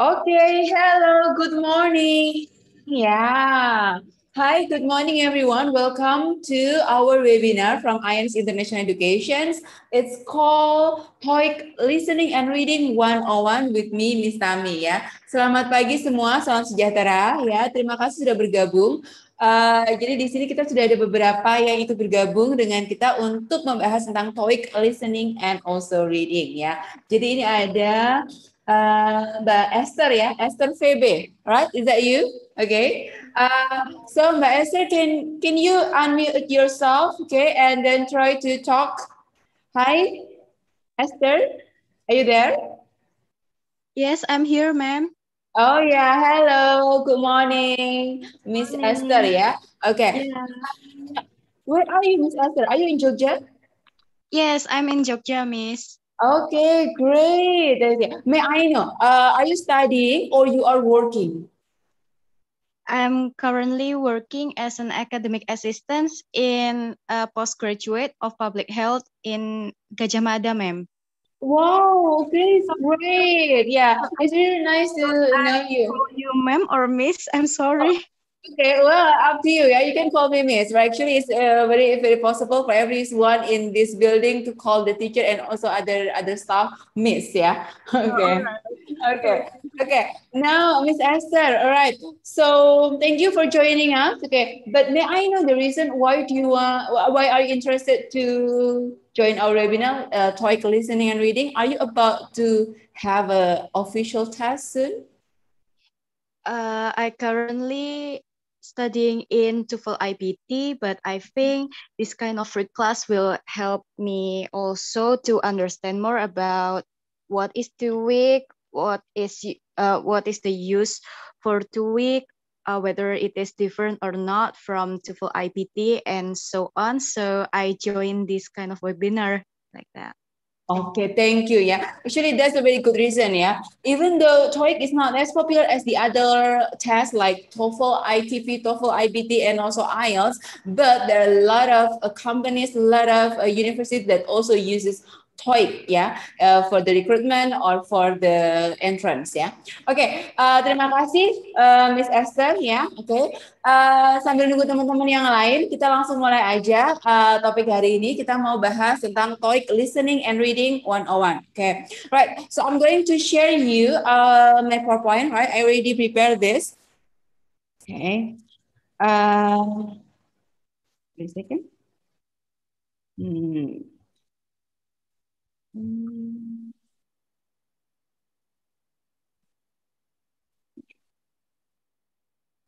Oke, okay, hello, good morning. Yeah. Hi, good morning everyone. Welcome to our webinar from Ians International Education. It's called TOEIC Listening and Reading 101 with me, Miss Tami ya. Selamat pagi semua, salam sejahtera ya. Terima kasih sudah bergabung. Uh, jadi di sini kita sudah ada beberapa yang itu bergabung dengan kita untuk membahas tentang TOEIC listening and also reading ya. Jadi ini ada uh, the Esther, yeah, Esther Febe, right? Is that you? Okay. Uh, so Mbak Esther, can can you unmute yourself, okay, and then try to talk? Hi, Esther, are you there? Yes, I'm here, ma'am. Oh yeah, hello, good morning, Miss Esther, yeah? Okay. Yeah. Where are you, Miss Esther? Are you in Georgia? Yes, I'm in Jogja, Miss. Okay, great. May I know, uh, are you studying or you are working? I'm currently working as an academic assistant in a postgraduate of public health in Gajah Mada, ma'am. Wow, okay, so great. Yeah, it's really nice to know you. You, ma'am, or miss, I'm sorry. Oh, Okay, well, up to you. Yeah, you can call me Miss. But actually, it's uh, very, very possible for everyone in this building to call the teacher and also other other staff Miss. Yeah. Oh, okay. Okay. Okay. Now, Miss Esther. All right. So thank you for joining us. Okay. But may I know the reason why do you uh, why are you interested to join our webinar, uh, TOEIC listening and reading? Are you about to have a official test soon? Uh, I currently studying in TOEFL IBT, but I think this kind of free class will help me also to understand more about what is two week, what is uh, what is the use for two week, uh, whether it is different or not from TOEFL IBT and so on. So I joined this kind of webinar like that. Okay, thank you. Yeah, actually, that's a very good reason. Yeah, even though TOEIC is not as popular as the other tests like TOEFL, ITP, TOEFL, IBT, and also IELTS, but there are a lot of uh, companies, a lot of uh, universities that also uses TOEIC ya uh, for the recruitment or for the entrance ya. Oke, okay, uh, eh, terima kasih uh, Miss Esther ya. Oke. Okay. Uh, sambil nunggu teman-teman yang lain, kita langsung mulai aja uh, topik hari ini kita mau bahas tentang TOEIC Listening and Reading 101. Oke. Okay. Right. So I'm going to share you uh, my PowerPoint, right? I already prepared this. Okay. Uh, wait a second. Hmm. Hmm.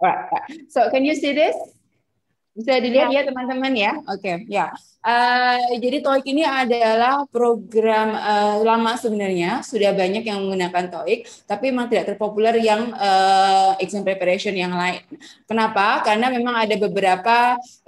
Right. So can you see this? Bisa dilihat ya, ya teman-teman ya. Oke, ya. Eh, jadi TOEIC ini adalah program uh, lama sebenarnya, sudah banyak yang menggunakan TOEIC, tapi memang tidak terpopuler yang uh, exam preparation yang lain. Kenapa? Karena memang ada beberapa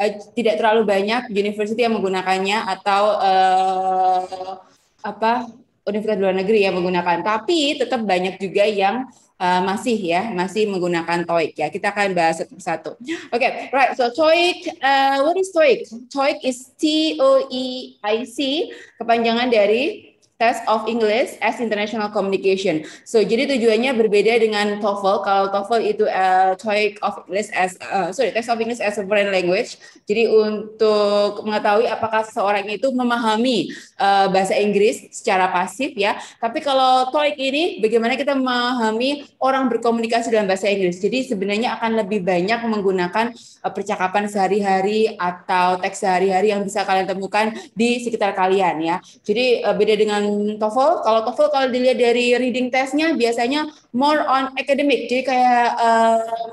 uh, tidak terlalu banyak university yang menggunakannya atau uh, apa universitas luar negeri yang menggunakan, tapi tetap banyak juga yang uh, masih ya masih menggunakan TOEIC ya. Kita akan bahas satu satu Oke, okay, right. So TOEIC, uh, what is TOEIC? TOEIC is T O E I C, kepanjangan dari Test of English as International Communication. So jadi tujuannya berbeda dengan TOEFL. Kalau TOEFL itu uh, eh, TOEIC of English as uh, sorry Test of English as a Foreign Language. Jadi untuk mengetahui apakah seseorang itu memahami uh, bahasa Inggris secara pasif ya. Tapi kalau TOEIC ini bagaimana kita memahami orang berkomunikasi dalam bahasa Inggris. Jadi sebenarnya akan lebih banyak menggunakan uh, percakapan sehari-hari atau teks sehari-hari yang bisa kalian temukan di sekitar kalian ya. Jadi uh, beda dengan dengan TOEFL. Kalau TOEFL kalau dilihat dari reading testnya biasanya more on academic, jadi kayak eh,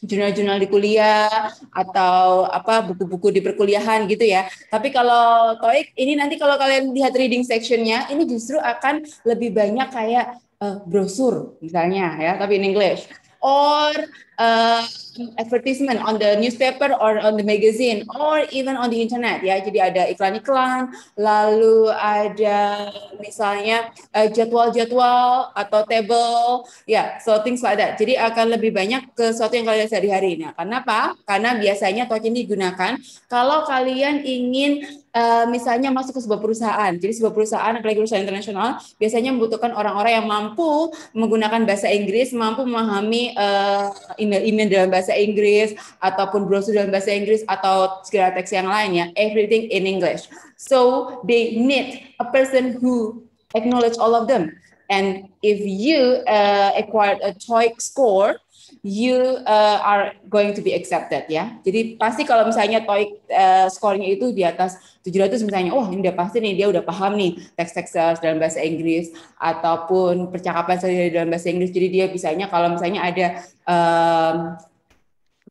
jurnal-jurnal uh, di kuliah atau apa buku-buku di perkuliahan gitu ya. Tapi kalau TOEIC ini nanti kalau kalian lihat reading sectionnya, ini justru akan lebih banyak kayak uh, brosur misalnya ya, tapi in English or uh, advertisement on the newspaper or on the magazine or even on the internet ya. Jadi ada iklan-iklan, lalu ada misalnya uh, jadwal-jadwal uh, atau table ya, yeah, so things like that. Jadi akan lebih banyak ke sesuatu yang kalian sehari-hari. Nah, kenapa? Karena biasanya token digunakan kalau kalian ingin Eh, misalnya masuk ke sebuah perusahaan. Jadi sebuah perusahaan, apalagi perusahaan internasional, biasanya membutuhkan orang-orang yang mampu menggunakan bahasa Inggris, mampu memahami uh, eh, email-email dalam bahasa Inggris, ataupun brosur dalam bahasa Inggris, atau segala teks yang lainnya. Everything in English. So they need a person who acknowledge all of them. And if you uh, acquired a TOEIC score, you uh, are going to be accepted ya. Jadi pasti kalau misalnya TOEIC uh, skornya itu di atas 700 misalnya, wah oh, ini udah pasti nih dia udah paham nih teks-teks dalam bahasa Inggris ataupun percakapan sehari dalam bahasa Inggris. Jadi dia bisanya kalau misalnya ada um,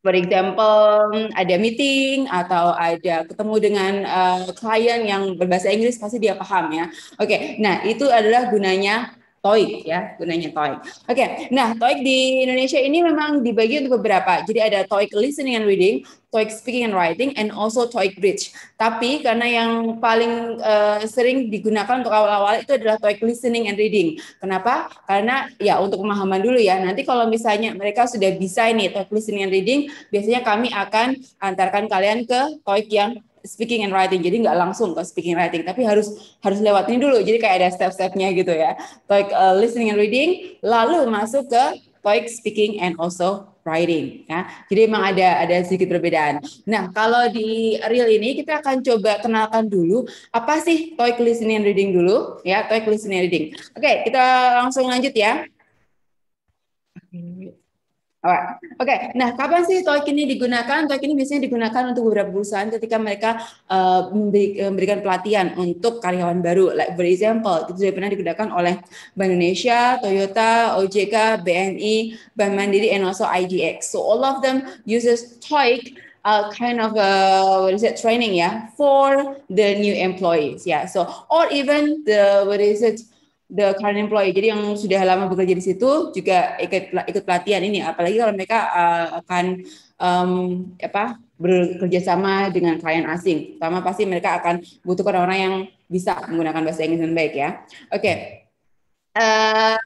for example ada meeting atau ada ketemu dengan uh, klien yang berbahasa Inggris pasti dia paham ya. Oke, okay, nah itu adalah gunanya TOEIC ya gunanya TOEIC. Oke, okay. nah TOEIC di Indonesia ini memang dibagi untuk beberapa. Jadi ada TOEIC listening and reading, TOEIC speaking and writing, and also TOEIC bridge. Tapi karena yang paling uh, sering digunakan untuk awal-awal itu adalah TOEIC listening and reading. Kenapa? Karena ya untuk pemahaman dulu ya. Nanti kalau misalnya mereka sudah bisa nih TOEIC listening and reading, biasanya kami akan antarkan kalian ke TOEIC yang speaking and writing jadi nggak langsung ke speaking and writing tapi harus harus lewat ini dulu jadi kayak ada step-stepnya gitu ya TOEIC uh, listening and reading lalu masuk ke TOEIC speaking and also writing ya jadi emang ada ada sedikit perbedaan nah kalau di real ini kita akan coba kenalkan dulu apa sih TOEIC listening and reading dulu ya TOEIC listening and reading oke kita langsung lanjut ya Oke, okay. nah kapan sih TOEIC ini digunakan? TOEIC ini biasanya digunakan untuk beberapa perusahaan ketika mereka uh, memberikan pelatihan untuk karyawan baru. Like for example, itu sudah pernah digunakan oleh Bank Indonesia, Toyota, OJK, BNI, Bank Mandiri, and also IDX. So all of them uses TOEIC uh, kind of a, uh, what is it training yeah, for the new employees. Yeah. So or even the what is it the current employee. Jadi yang sudah lama bekerja di situ juga ikut ikut pelatihan ini. Apalagi kalau mereka uh, akan um, apa bekerja sama dengan klien asing, pertama pasti mereka akan butuh orang-orang yang bisa menggunakan bahasa Inggris dengan baik ya. Oke. Okay. Uh, eh,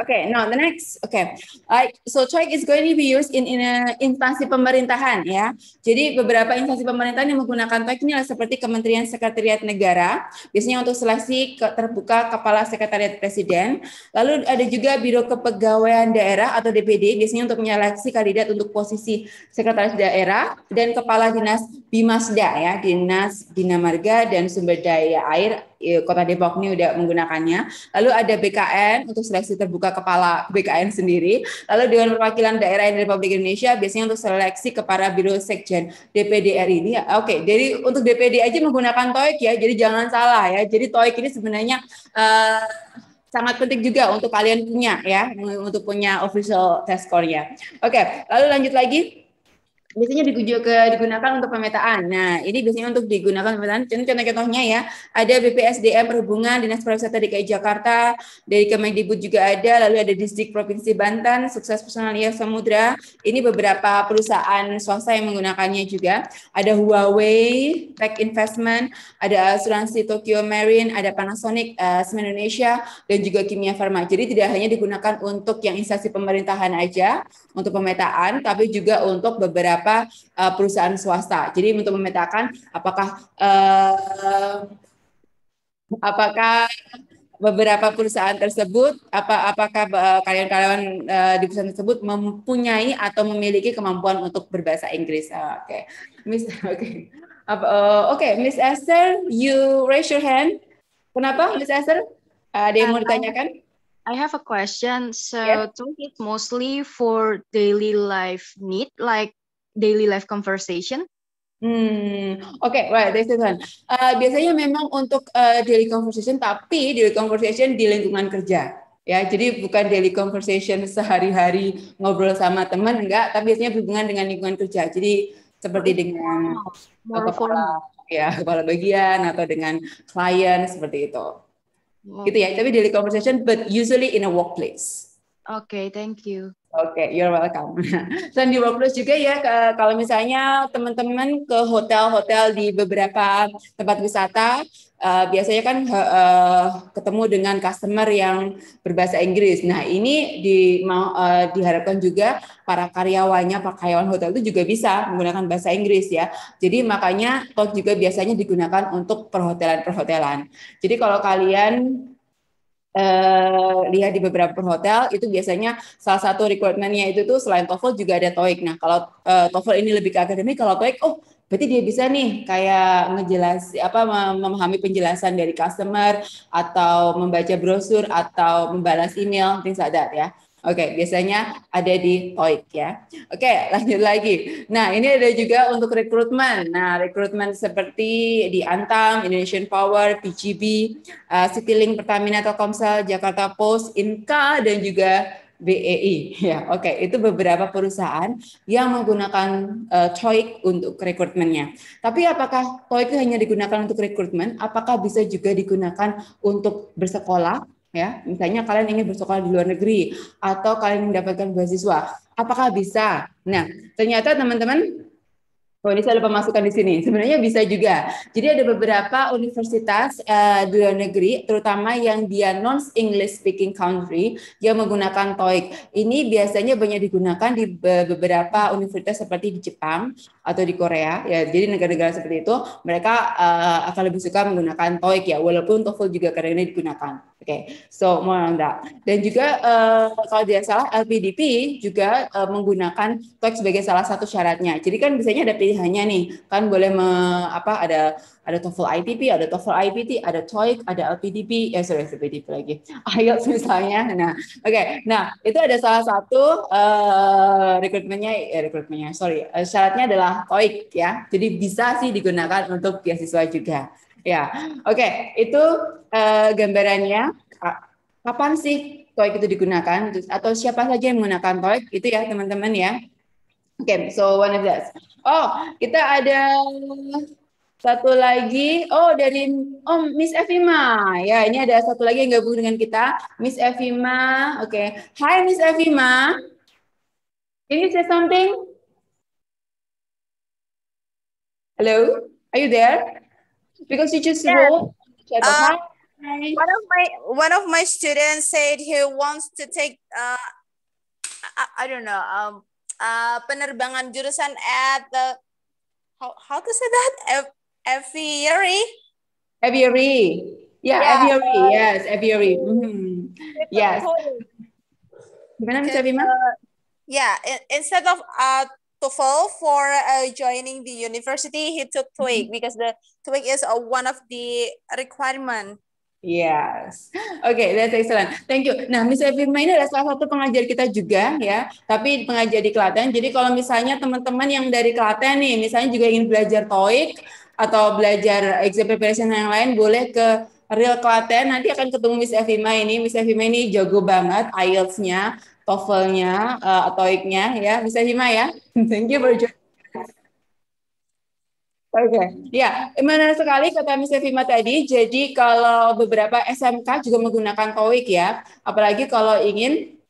okay, now the next. Okay. Uh, so COIC is going to be used in, in a instansi pemerintahan ya. Jadi beberapa instansi pemerintahan yang menggunakan COIC ini adalah seperti Kementerian Sekretariat Negara, biasanya untuk seleksi terbuka Kepala Sekretariat Presiden. Lalu ada juga Biro Kepegawaian Daerah atau DPD, biasanya untuk menyeleksi kandidat untuk posisi sekretaris daerah dan kepala dinas Bimasda ya, Dinas Bina Marga dan Sumber Daya Air e, Kota Depok ini udah menggunakannya. Lalu ada BKN untuk seleksi terbuka kepala BKN sendiri. Lalu Dewan Perwakilan Daerah Republik Indonesia biasanya untuk seleksi kepada Biro Sekjen DPD RI ini. Oke, jadi untuk DPD aja menggunakan TOEIC ya. Jadi jangan salah ya. Jadi TOEIC ini sebenarnya uh, sangat penting juga untuk kalian punya ya, untuk punya official test score-nya. Oke, lalu lanjut lagi biasanya digunakan untuk pemetaan. Nah, ini biasanya untuk digunakan pemetaan. Contoh-contohnya ya, ada BPSDM Perhubungan, Dinas Pariwisata DKI Jakarta, dari Kemendikbud juga ada, lalu ada Distrik Provinsi Banten, Sukses Personal Ia Samudra. Ini beberapa perusahaan swasta yang menggunakannya juga. Ada Huawei, Tech Investment, ada asuransi Tokyo Marine, ada Panasonic, uh, Semen Indonesia, dan juga Kimia Farma. Jadi tidak hanya digunakan untuk yang instansi pemerintahan aja, untuk pemetaan, tapi juga untuk beberapa beberapa uh, perusahaan swasta. Jadi untuk memetakan apakah uh, apakah beberapa perusahaan tersebut apa apakah kalian eh, karyawan uh, uh, di perusahaan tersebut mempunyai atau memiliki kemampuan untuk berbahasa Inggris. Ah, oke. Miss oke. Okay. oke, okay. Miss Esther, you raise your hand. Kenapa Miss Esther? ada yang mau um, ditanyakan? I have a question. So, yeah. do it mostly for daily life need, like daily life conversation? Hmm, oke, okay, right, this is one. Uh, biasanya memang untuk uh, daily conversation, tapi daily conversation di lingkungan kerja, ya. Jadi bukan daily conversation sehari-hari ngobrol sama teman, enggak. Tapi biasanya berhubungan dengan lingkungan kerja. Jadi seperti dengan More kepala, ya, kepala bagian atau dengan klien seperti itu. Wow. Gitu ya. Tapi daily conversation, but usually in a workplace. Oke, okay, thank you. Oke, okay, you're welcome. Dan di Plus juga ya, kalau misalnya teman-teman ke hotel-hotel di beberapa tempat wisata, eh, biasanya kan eh, ketemu dengan customer yang berbahasa Inggris. Nah, ini di, uh, diharapkan juga para karyawannya, para karyawan hotel itu juga bisa menggunakan bahasa Inggris ya. Jadi makanya talk juga biasanya digunakan untuk perhotelan-perhotelan. Jadi kalau kalian Uh, lihat di beberapa hotel itu biasanya salah satu requirementnya itu tuh selain TOEFL juga ada TOEIC. Nah kalau uh, TOEFL ini lebih ke akademik, kalau TOEIC oh berarti dia bisa nih kayak ngejelas apa memahami penjelasan dari customer atau membaca brosur atau membalas email things like that ya. Oke, okay, biasanya ada di TOEIC ya. Oke, okay, lanjut lagi. Nah, ini ada juga untuk rekrutmen. Nah, rekrutmen seperti di Antam, Indonesian Power, PGB, uh, eh, Citylink, Pertamina, Telkomsel, Jakarta Post, Inka, dan juga BEI. Ya, oke, okay. itu beberapa perusahaan yang menggunakan uh, eh, TOEIC untuk rekrutmennya. Tapi apakah TOEIC hanya digunakan untuk rekrutmen? Apakah bisa juga digunakan untuk bersekolah ya misalnya kalian ingin bersekolah di luar negeri atau kalian mendapatkan beasiswa apakah bisa nah ternyata teman-teman Oh, ini saya lupa masukkan di sini. Sebenarnya bisa juga. Jadi ada beberapa universitas uh, di luar negeri, terutama yang dia non-English speaking country, yang menggunakan TOEIC. Ini biasanya banyak digunakan di beberapa universitas seperti di Jepang atau di Korea. Ya, jadi negara-negara seperti itu, mereka uh, akan lebih suka menggunakan TOEIC ya, walaupun TOEFL juga kadang-kadang digunakan. Oke, okay. so more on that. Dan juga uh, kalau tidak salah LPDP juga uh, menggunakan TOEIC sebagai salah satu syaratnya. Jadi kan biasanya ada pilihannya nih, kan boleh me, apa ada ada TOEFL ITP, ada TOEFL IPT, ada TOEIC, ada LPDP, ya eh, sorry LPDP lagi, IELTS misalnya. Nah, oke, okay. nah itu ada salah satu uh, rekrutmennya, eh, rekrutmennya, sorry, uh, syaratnya adalah TOEIC ya. Jadi bisa sih digunakan untuk beasiswa juga ya, oke, okay. itu uh, gambarannya. Kapan sih TOEIC itu digunakan? Atau siapa saja yang menggunakan TOEIC? Itu ya, teman-teman ya. Oke, okay, so one of those. Oh, kita ada satu lagi. Oh, dari Oh Miss Evima. Ya, ini ada satu lagi yang gabung dengan kita, Miss Evima. Oke, okay. Hi Miss Evima. Can you say something? Hello, are you there? because you just yes. wrote. Uh, one of my one of my students said he wants to take uh, I, I don't know um uh, penerbangan jurusan at the how how to say that aviary aviary yeah, aviary uh, yes aviary mm -hmm. yes gimana Miss Abima? Uh, yeah, instead of uh, TOEFL for uh, joining the university, he took TOEIC mm-hmm. because the TOEIC is uh, one of the requirement. Yes, oke, okay, that's excellent. Thank you. Nah, Miss Evirma ini adalah salah satu pengajar kita juga ya, tapi pengajar di Klaten. Jadi kalau misalnya teman-teman yang dari Klaten nih, misalnya juga ingin belajar TOEIC atau belajar exam preparation yang lain, boleh ke Real Klaten nanti akan ketemu Miss Evima ini. Miss Evima ini jago banget IELTS-nya. TOEFL-nya uh, eh, atau nya ya. Bisa Hima ya. Thank you for joining. Oke, okay. ya yeah. menarik sekali kata Miss Fima tadi. Jadi kalau beberapa SMK juga menggunakan TOEIC ya, apalagi kalau ingin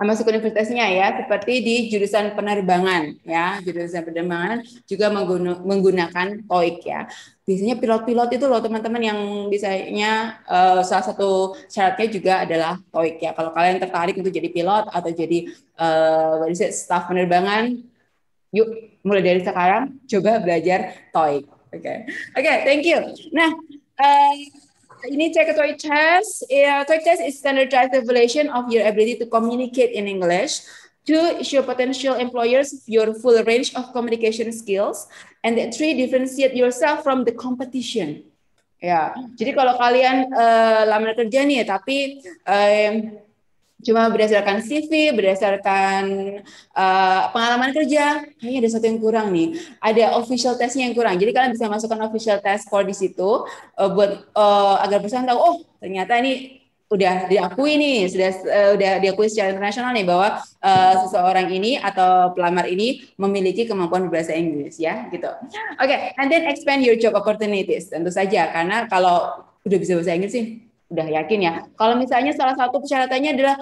masuk universitasnya ya, seperti di jurusan penerbangan ya, jurusan penerbangan juga menggunakan TOEIC ya. Biasanya pilot-pilot itu loh teman-teman yang biasanya uh, salah satu syaratnya juga adalah TOEIC ya. Kalau kalian tertarik untuk jadi pilot atau jadi uh, eh, staff penerbangan, yuk mulai dari sekarang coba belajar TOEIC. Oke, okay. oke, okay, thank you. Nah. Uh, ini cek toy test. Yeah, toy test is standardized evaluation of your ability to communicate in English. to show potential employers your full range of communication skills. And three, differentiate yourself from the competition. Ya, yeah. jadi kalau kalian uh, eh, lama kerja nih, ya, tapi um, cuma berdasarkan CV, berdasarkan uh, pengalaman kerja, kayaknya ada satu yang kurang nih. Ada official testnya yang kurang. Jadi kalian bisa masukkan official test score di situ uh, buat uh, agar perusahaan tahu, oh ternyata ini udah diakui nih, sudah uh, udah diakui secara internasional nih bahwa uh, seseorang ini atau pelamar ini memiliki kemampuan berbahasa Inggris ya gitu. Oke, okay. and then expand your job opportunities tentu saja karena kalau udah bisa bahasa Inggris sih udah yakin ya. Kalau misalnya salah satu persyaratannya adalah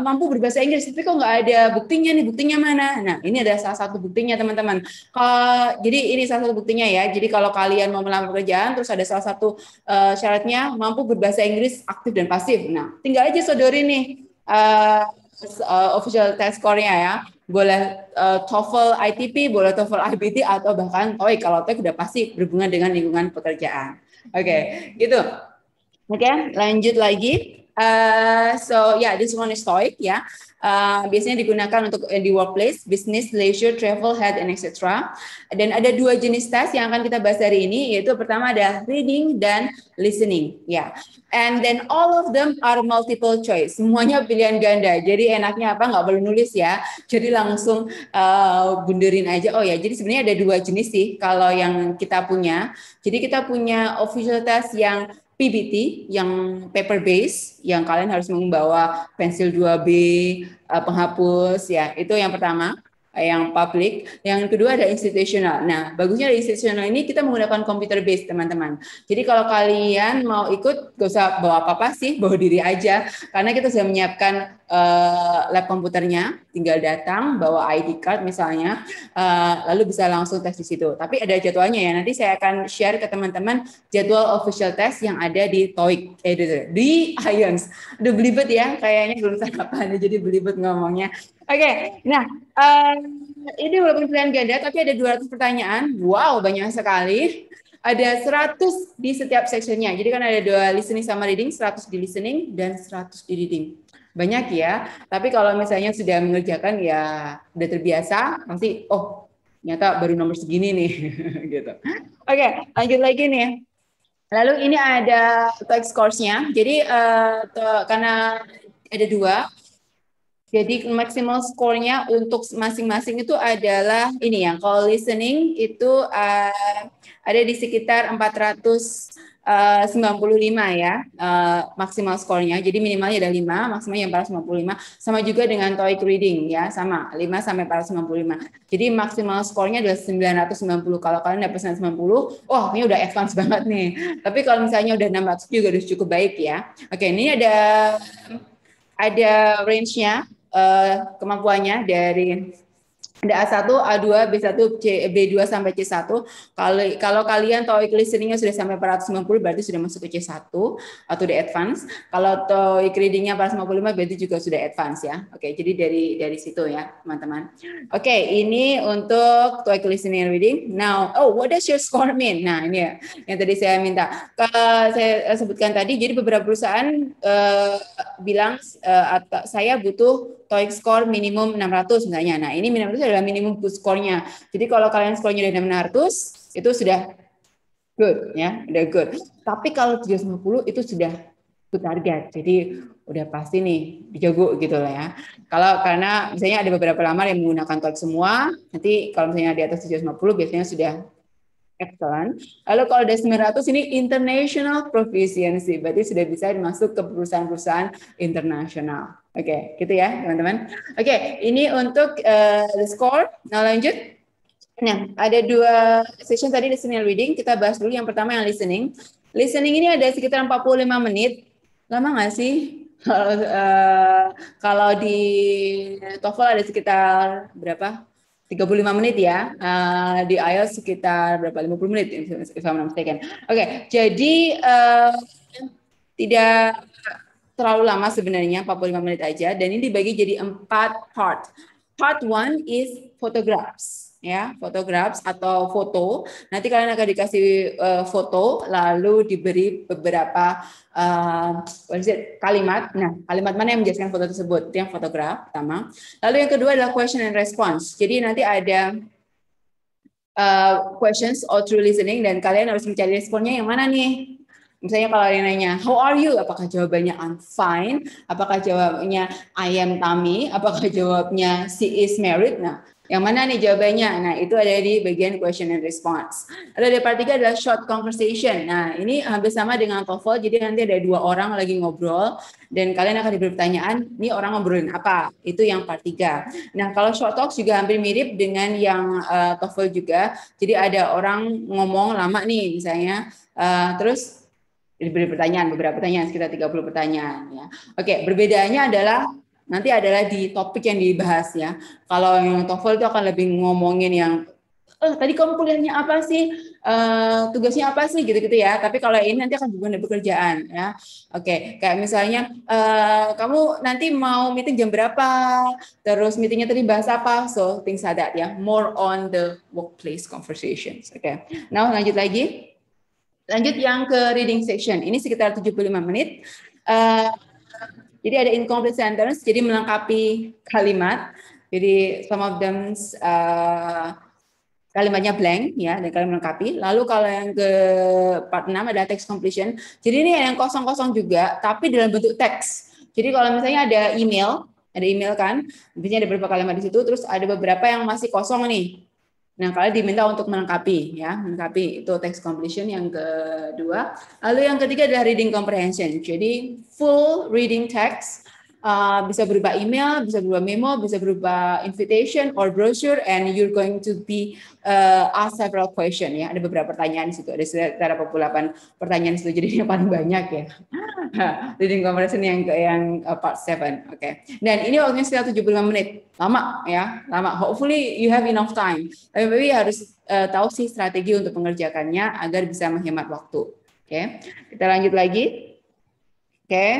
mampu berbahasa Inggris, tapi kok nggak ada buktinya nih, buktinya mana? Nah, ini adalah salah satu buktinya teman-teman. jadi ini salah satu buktinya ya. Jadi kalau kalian mau melamar pekerjaan, terus ada salah satu uh, syaratnya mampu berbahasa Inggris aktif dan pasif. Nah, tinggal aja sodori nih uh, official test score-nya ya boleh uh, TOEFL ITP, boleh TOEFL IBT atau bahkan TOEIC kalau TOEIC udah pasti berhubungan dengan lingkungan pekerjaan. Oke, okay, gitu okay, lanjut lagi. Uh, so yeah, this one is stoic. ya. Yeah. Uh, biasanya digunakan untuk uh, di workplace, business, leisure, travel, head, and etc. Dan ada dua jenis tes yang akan kita bahas hari ini, yaitu pertama ada reading dan listening. Ya, yeah. and then all of them are multiple choice. Semuanya pilihan ganda. Jadi enaknya apa? Nggak perlu nulis ya. Jadi langsung uh, bunderin aja. Oh ya, jadi sebenarnya ada dua jenis sih kalau yang kita punya. Jadi kita punya official test yang PBT yang paper base yang kalian harus membawa pensil 2B, eh, penghapus ya. Itu yang pertama. Eh, yang publik, yang kedua ada institutional. Nah, bagusnya dari institutional ini kita menggunakan computer base teman-teman. Jadi kalau kalian mau ikut, gak usah bawa apa-apa sih, bawa diri aja, karena kita sudah menyiapkan uh, lab komputernya, tinggal datang, bawa ID card misalnya, uh, lalu bisa langsung tes di situ. Tapi ada jadwalnya ya, nanti saya akan share ke teman-teman jadwal official test yang ada di TOEIC, eh, di, di IELTS. Aduh, belibet ya, kayaknya belum sarapan, jadi belibet ngomongnya okay. nah uh, ini walaupun pilihan ganda tapi ada 200 pertanyaan. Wow, banyak sekali. Ada 100 di setiap sectionnya. Jadi kan ada dua listening sama reading, 100 di listening dan 100 di reading. Banyak ya. Tapi kalau misalnya sudah mengerjakan ya udah terbiasa, nanti oh nyata baru nomor segini nih gitu. Oke, okay, lanjut lagi nih. Lalu ini ada text course-nya. Jadi uh, karena ada dua, jadi maksimal skornya untuk masing-masing itu adalah ini ya kalau listening itu uh, ada di sekitar 495 eh, ya uh, maksimal skornya. Jadi minimalnya ada 5, maksimalnya 495. Sama juga dengan TOEIC reading ya, sama 5 sampai 495. Jadi maksimal skornya adalah 990. Kalau kalian dapat 990, oh ini udah advance banget nih. Tapi kalau misalnya udah 600 juga udah cukup baik ya. Oke, ini ada ada range-nya uh, kemampuannya dari ada A1, A2, B1, C, B2 sampai C1. Kalau kalau kalian TOEIC listening-nya sudah sampai 490 berarti sudah masuk ke C1 atau di advance. Kalau TOEIC readingnya 455 berarti juga sudah advance ya. Oke, jadi dari dari situ ya, teman-teman. Oke, ini untuk TOEIC listening reading. Now, oh, what does your score mean? Nah, ini ya yang tadi saya minta. Kalau saya sebutkan tadi, jadi beberapa perusahaan uh, bilang uh, eh, atau saya butuh TOEIC score minimum 600 misalnya. Nah, ini 600 adalah minimum good score-nya. Jadi kalau kalian skornya udah 600, itu sudah good ya, udah good. Tapi kalau 750 itu sudah good target. Jadi udah pasti nih dijago gitu lah ya. Kalau karena misalnya ada beberapa lamar yang menggunakan TOEIC semua, nanti kalau misalnya di atas 750 biasanya sudah Excellent. Kan? Lalu kalau dari 900 ini international proficiency, berarti sudah bisa masuk ke perusahaan-perusahaan internasional. Oke, okay, gitu ya teman-teman. Oke, okay, ini untuk uh, the score. Nah lanjut. Nah, ada dua session tadi listening and reading. Kita bahas dulu yang pertama yang listening. Listening ini ada sekitar 45 menit. Lama nggak sih? Kalau uh, eh, kalau di TOEFL ada sekitar berapa? 35 menit ya. Uh, di IELTS sekitar berapa? 50 menit if I'm not mistaken. Oke, okay, jadi uh, tidak terlalu lama sebenarnya 45 menit aja dan ini dibagi jadi empat part. Part one is photographs ya photographs atau foto nanti kalian akan dikasih uh, foto lalu diberi beberapa uh, it, kalimat nah kalimat mana yang menjelaskan foto tersebut yang fotograf pertama lalu yang kedua adalah question and response jadi nanti ada uh, questions or through listening dan kalian harus mencari responnya yang mana nih Misalnya kalau ada yang nanya, how are you? Apakah jawabannya I'm fine? Apakah jawabannya I am Tami? Apakah jawabnya she is married? Nah, yang mana nih jawabannya? Nah, itu ada di bagian question and response. Lalu ada part tiga adalah short conversation. Nah, ini hampir sama dengan TOEFL, jadi nanti ada dua orang lagi ngobrol, dan kalian akan diberi pertanyaan, ini orang ngobrolin apa? Itu yang part tiga. Nah, kalau short talks juga hampir mirip dengan yang uh, TOEFL juga. Jadi ada orang ngomong lama nih, misalnya, uh, terus diberi pertanyaan, beberapa pertanyaan, sekitar 30 pertanyaan. Ya. Oke, okay, berbedaannya adalah nanti adalah di topik yang dibahas ya. Kalau yang TOEFL itu akan lebih ngomongin yang oh, tadi kamu kuliahnya apa sih? Uh, tugasnya apa sih gitu-gitu ya. Tapi kalau ini nanti akan juga ada pekerjaan ya. Oke, okay. kayak misalnya uh, kamu nanti mau meeting jam berapa? Terus meetingnya tadi bahas apa? So things like that ya. More on the workplace conversations. Oke. Okay. Now lanjut lagi. Lanjut yang ke reading section. Ini sekitar 75 menit. Uh, jadi ada incomplete sentence, jadi melengkapi kalimat. Jadi some of them uh, kalimatnya blank ya dan kalian melengkapi. Lalu kalau yang ke part 6 ada text completion. Jadi ini yang kosong-kosong juga tapi dalam bentuk teks. Jadi kalau misalnya ada email, ada email kan, biasanya ada beberapa kalimat di situ terus ada beberapa yang masih kosong nih. Nah, kalian diminta untuk melengkapi ya, melengkapi itu text completion yang kedua. Lalu yang ketiga adalah reading comprehension. Jadi full reading text uh, bisa berubah email, bisa berubah memo, bisa berubah invitation or brochure, and you're going to be uh, asked several question ya. Ada beberapa pertanyaan di situ, ada sekitar 48 pertanyaan di situ, jadi yang paling banyak ya. Leading conversation yang yang uh, part 7, oke. Okay. Dan ini waktunya sekitar 75 menit, lama ya, lama. Hopefully you have enough time. Tapi maybe harus uh, tahu sih strategi untuk mengerjakannya agar bisa menghemat waktu. Oke, okay. kita lanjut lagi. Oke, okay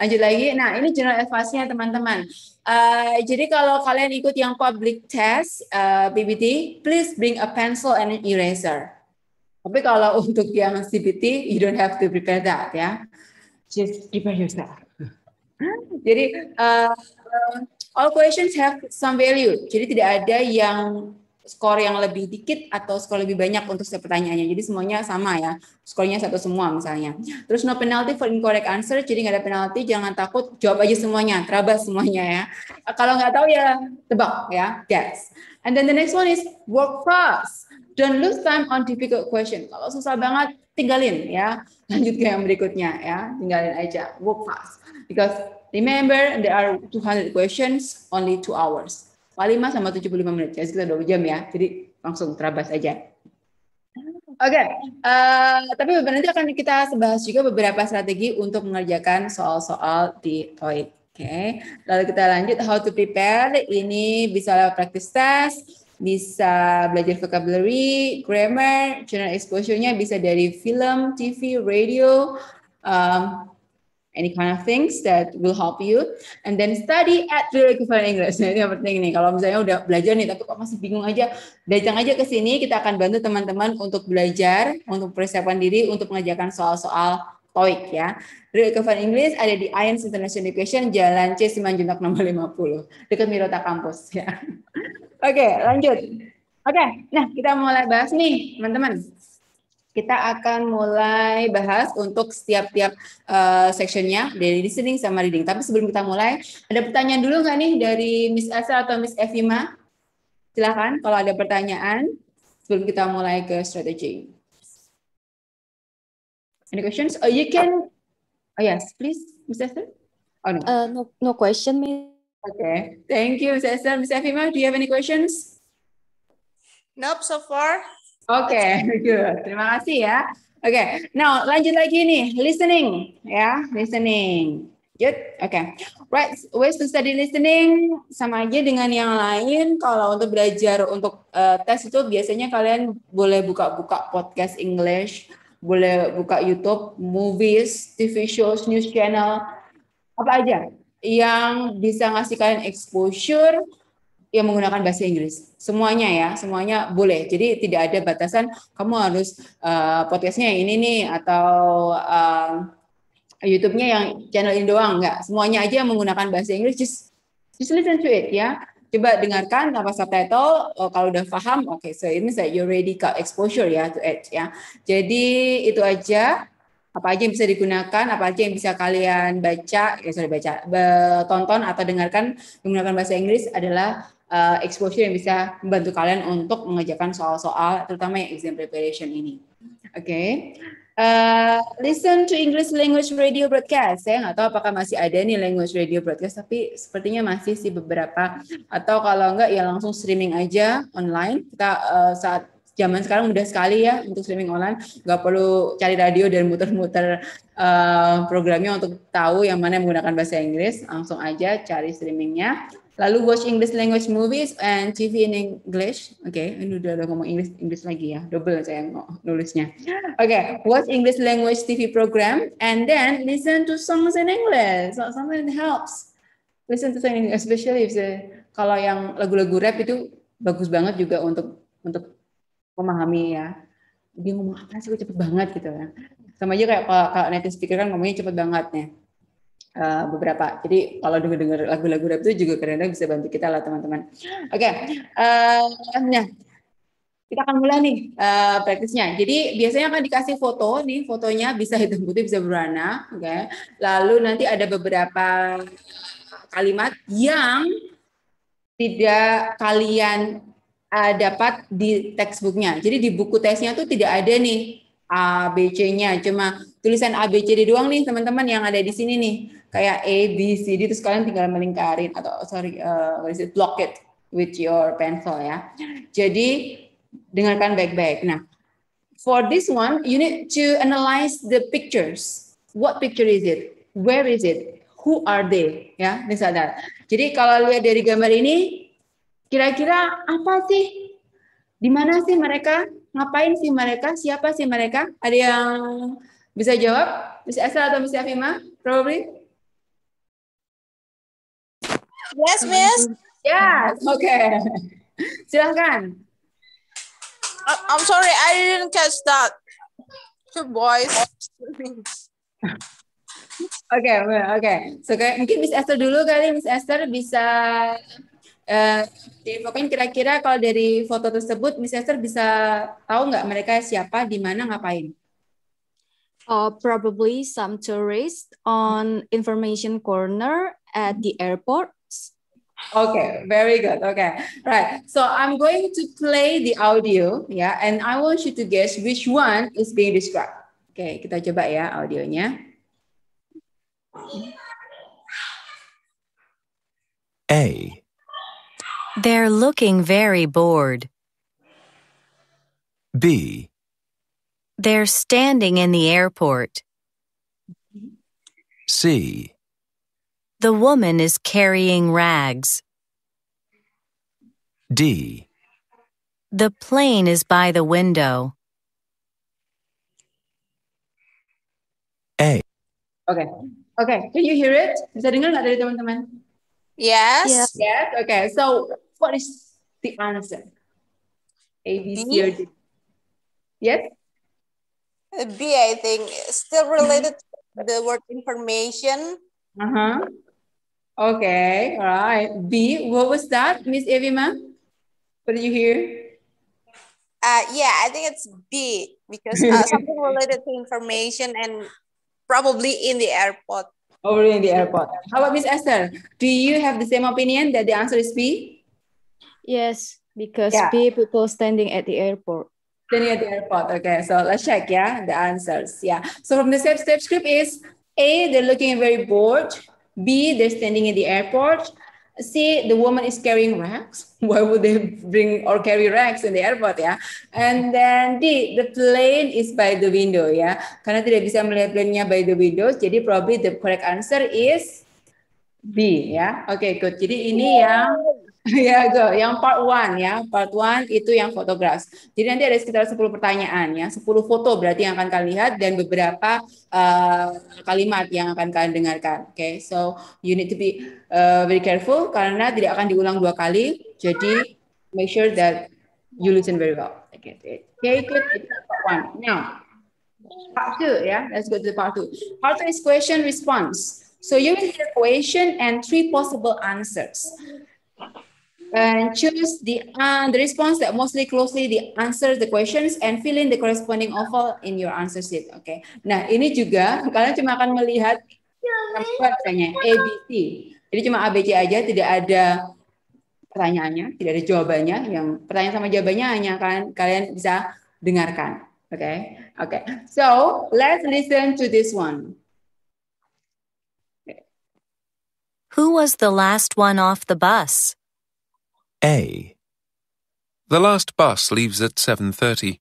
lanjut lagi. Nah, ini general advice-nya teman-teman. Uh, jadi kalau kalian ikut yang public test uh, eh, BBT, please bring a pencil and an eraser. Tapi kalau untuk yang CBT, you don't have to prepare that ya. Just prepare yourself. Jadi uh, all questions have some value. Jadi tidak ada yang skor yang lebih dikit atau skor lebih banyak untuk setiap pertanyaannya. Jadi semuanya sama ya, skornya satu semua misalnya. Terus no penalty for incorrect answer, jadi nggak ada penalti, jangan takut, jawab aja semuanya, terabas semuanya ya. Kalau nggak tahu ya tebak ya, guess. And then the next one is work fast. Don't lose time on difficult question. Kalau susah banget, tinggalin ya. Lanjut ke yang berikutnya ya, tinggalin aja. Work fast. Because remember, there are 200 questions, only two hours. 45 sama 75 menit, jadi kita 2 jam ya. Jadi langsung terabas aja. Oke, okay. uh, eh, tapi nanti akan kita bahas juga beberapa strategi untuk mengerjakan soal-soal di TOEIC. Oke, okay. lalu kita lanjut how to prepare. Ini bisa lewat practice test, bisa belajar vocabulary, grammar, general exposure-nya bisa dari film, TV, radio, um, any kind of things that will help you and then study at real equivalent English. Nah, ini yang penting nih. Kalau misalnya udah belajar nih tapi kok masih bingung aja, datang aja ke sini kita akan bantu teman-teman untuk belajar, untuk persiapan diri untuk mengajarkan soal-soal TOEIC ya. Real equivalent English ada di IELTS International Education Jalan C Simanjuntak nomor 50 dekat Mirota kampus ya. Oke, okay, lanjut. Oke, okay, nah kita mulai bahas nih, teman-teman kita akan mulai bahas untuk setiap-tiap uh, sectionnya dari listening sama reading. Tapi sebelum kita mulai, ada pertanyaan dulu nggak nih dari Miss Asa atau Miss Evima? Silahkan kalau ada pertanyaan sebelum kita mulai ke strategi. Any questions? Oh, you can. Oh yes, please, Miss Esther. Oh no. Uh, no, no question, Miss. Okay, thank you, Miss Esther. Miss Evima, do you have any questions? Nope, so far. Oke, okay. terima kasih ya. Oke, okay. now lanjut lagi nih, listening ya, listening. Good, oke. Okay. Right, ways to study listening sama aja dengan yang lain. Kalau untuk belajar untuk uh, tes itu biasanya kalian boleh buka-buka podcast English, boleh buka YouTube, movies, TV shows, news channel, apa aja yang bisa ngasih kalian exposure yang menggunakan bahasa Inggris. Semuanya ya, semuanya boleh. Jadi tidak ada batasan kamu harus uh, podcastnya yang ini nih atau uh, YouTube-nya yang channel ini doang enggak. Semuanya aja yang menggunakan bahasa Inggris just just listen to it ya. Coba dengarkan apa subtitle. Oh, kalau udah paham, oke. Okay, so ini saya that you ready exposure ya to it ya. Jadi itu aja apa aja yang bisa digunakan, apa aja yang bisa kalian baca, ya sorry baca, tonton atau dengarkan menggunakan bahasa Inggris adalah uh, exposure yang bisa membantu kalian untuk mengerjakan soal-soal terutama yang exam preparation ini. Oke. Okay. Uh, eh, listen to English language radio broadcast. Saya nggak tahu apakah masih ada nih language radio broadcast, tapi sepertinya masih sih beberapa. Atau kalau nggak ya langsung streaming aja online. Kita uh, saat zaman sekarang mudah sekali ya untuk streaming online nggak perlu cari radio dan muter-muter uh, programnya untuk tahu yang mana yang menggunakan bahasa Inggris langsung aja cari streamingnya Lalu watch English language movies and TV in English. Oke, okay, ini udah, udah ngomong English English lagi ya. Double saya nulisnya. Oke, okay, watch English language TV program and then listen to songs in English. So, something helps. Listen to songs especially if the, kalau yang lagu-lagu rap itu bagus banget juga untuk untuk memahami ya. Dia ngomong apa sih cepet banget gitu ya. Sama aja kayak kalau, kalau native speaker kan ngomongnya cepet banget ya Eh, beberapa. Jadi kalau denger dengar lagu-lagu rap itu juga keren bisa bantu kita lah teman-teman. Oke, okay. uh, eh, nah, kita akan mulai nih uh, eh, praktisnya. Jadi biasanya akan dikasih foto nih, fotonya bisa hitam putih, bisa berwarna, oke. Okay. Lalu nanti ada beberapa kalimat yang tidak kalian uh, dapat di textbooknya. Jadi di buku tesnya tuh tidak ada nih A, B, C-nya, cuma tulisan A B C D doang nih teman-teman yang ada di sini nih kayak A B C D terus kalian tinggal melingkarin atau sorry uh, what is it block it with your pencil ya. Jadi dengarkan baik-baik. Nah, for this one you need to analyze the pictures. What picture is it? Where is it? Who are they? Ya, misalnya. Jadi kalau lihat dari gambar ini kira-kira apa sih? Di mana sih mereka? Ngapain sih mereka? Siapa sih mereka? Ada yang bisa jawab? Miss Esther atau Miss Afima? Probably. Yes, Miss. Yes, okay. Silahkan. I'm sorry, I didn't catch that. Two boys. Oke, okay, oke. Okay. So, mungkin Miss Esther dulu kali, Miss Esther bisa uh, eh, pokoknya kira-kira kalau dari foto tersebut, Miss Esther bisa tahu nggak mereka siapa, di mana, ngapain? Uh, probably some tourists on information corner at the airport. Okay, very good. Okay, right. So I'm going to play the audio, yeah, and I want you to guess which one is being described. Okay, kita coba ya audionya. A. They're looking very bored. B. They're standing in the airport. C. The woman is carrying rags. D. The plane is by the window. A. Okay. Okay. Can you hear it? Bisa dengar Yes. yes. Yes. Okay. So what is the answer? A, B, C, or D? Yes the B, I think, still mm-hmm. related to the word information. Uh-huh. Okay, all right. B, what was that, Miss Evima? What did you hear? Uh, yeah, I think it's B because uh, something related to information and probably in the airport. Over in the airport. How about Miss Esther? Do you have the same opinion that the answer is B? Yes, because yeah. B people standing at the airport. Then you're at the airport. Okay, so let's check. Yeah, the answers. Yeah. So from the step step script is A, they're looking very bored. B, they're standing in the airport. C, the woman is carrying racks. Why would they bring or carry racks in the airport? Yeah. And then D, the plane is by the window. Yeah. Karena tidak bisa melihat plane-nya by the window. Jadi probably the correct answer is B. Ya. Yeah. Oke, okay, good. Jadi ini yang ya, go. Yang part one ya, part one itu yang fotograf. Jadi nanti ada sekitar 10 pertanyaan ya, 10 foto berarti yang akan kalian lihat dan beberapa uh, kalimat yang akan kalian dengarkan. Oke, okay? so you need to be uh, very careful karena tidak akan diulang dua kali. Jadi make sure that you listen very well. Oke, okay, okay, good. part one. Now, part two ya, yeah? let's go to the part two. Part two is question response. So you will hear question and three possible answers and choose the uh, the response that mostly closely the answer the questions and fill in the corresponding oval in your answer sheet. Oke. Okay. Nah, ini juga kalian cuma akan melihat tempat B ABC. Jadi cuma ABC aja, tidak ada pertanyaannya, tidak ada jawabannya. Yang pertanyaan sama jawabannya hanya kalian kalian bisa dengarkan. Oke. Okay? Oke. Okay. So, let's listen to this one. Who was the last one off the bus? A. The last bus leaves at 7.30.